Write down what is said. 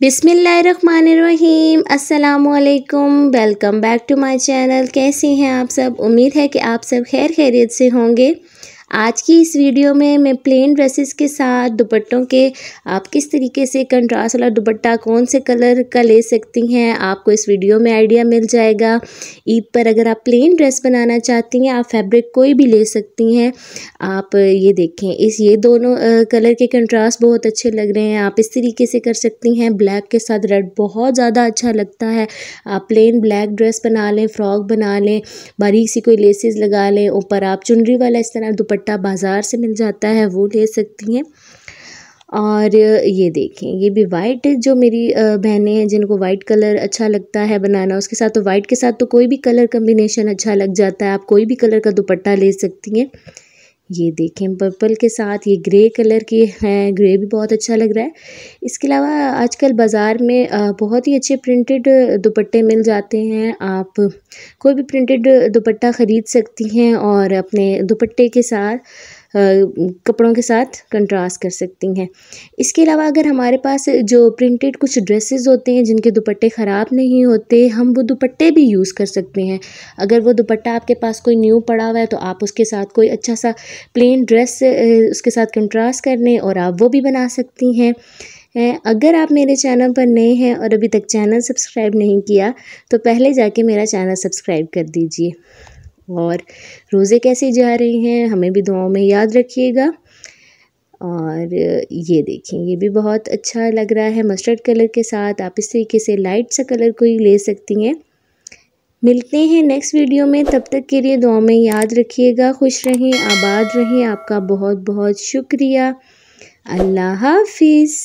बिसमीम असलकुम welcome back to my channel कैसे हैं आप सब उम्मीद है कि आप सब खैर खैरियत से होंगे आज की इस वीडियो में मैं प्लेन ड्रेसेस के साथ दुपट्टों के आप किस तरीके से कंट्रास्ट वाला दुपट्टा कौन से कलर का ले सकती हैं आपको इस वीडियो में आइडिया मिल जाएगा ईद पर अगर आप प्लेन ड्रेस बनाना चाहती हैं आप फैब्रिक कोई भी ले सकती हैं आप ये देखें इस ये दोनों कलर के कंट्रास्ट बहुत अच्छे लग रहे हैं आप इस तरीके से कर सकती हैं ब्लैक के साथ रेड बहुत ज़्यादा अच्छा लगता है आप प्लेन ब्लैक ड्रेस बना लें फ्रॉक बना लें बारीक सी कोई लेसेस लगा लें ऊपर आप चुनरी वाला इस तरह दुपट्टा दुपट्टा बाज़ार से मिल जाता है वो ले सकती हैं और ये देखें ये भी वाइट जो मेरी बहनें हैं जिनको वाइट कलर अच्छा लगता है बनाना उसके साथ तो वाइट के साथ तो कोई भी कलर कम्बिनेशन अच्छा लग जाता है आप कोई भी कलर का दुपट्टा ले सकती हैं ये देखें पर्पल के साथ ये ग्रे कलर के हैं ग्रे भी बहुत अच्छा लग रहा है इसके अलावा आजकल बाज़ार में बहुत ही अच्छे प्रिंटेड दुपट्टे मिल जाते हैं आप कोई भी प्रिंटेड दुपट्टा ख़रीद सकती हैं और अपने दुपट्टे के साथ कपड़ों के साथ कंट्रास्ट कर सकती हैं इसके अलावा अगर हमारे पास जो प्रिंटेड कुछ ड्रेसेस होते हैं जिनके दुपट्टे ख़राब नहीं होते हम वो दुपट्टे भी यूज़ कर सकते हैं अगर वो दुपट्टा आपके पास कोई न्यू पड़ा हुआ है तो आप उसके साथ कोई अच्छा सा प्लेन ड्रेस उसके साथ कंट्रास्ट कर लें और आप वो भी बना सकती हैं हैं अगर आप मेरे चैनल पर नए हैं और अभी तक चैनल सब्सक्राइब नहीं किया तो पहले जाके मेरा चैनल सब्सक्राइब कर दीजिए और रोज़े कैसे जा रहे हैं हमें भी दुआओं में याद रखिएगा और ये देखें ये भी बहुत अच्छा लग रहा है मस्टर्ड कलर के साथ आप इस तरीके से लाइट सा कलर को ही ले सकती हैं मिलते हैं नेक्स्ट वीडियो में तब तक के लिए दुआ में याद रखिएगा खुश रहें आबाद रहें आपका बहुत बहुत शुक्रिया अल्लाह हाफिज़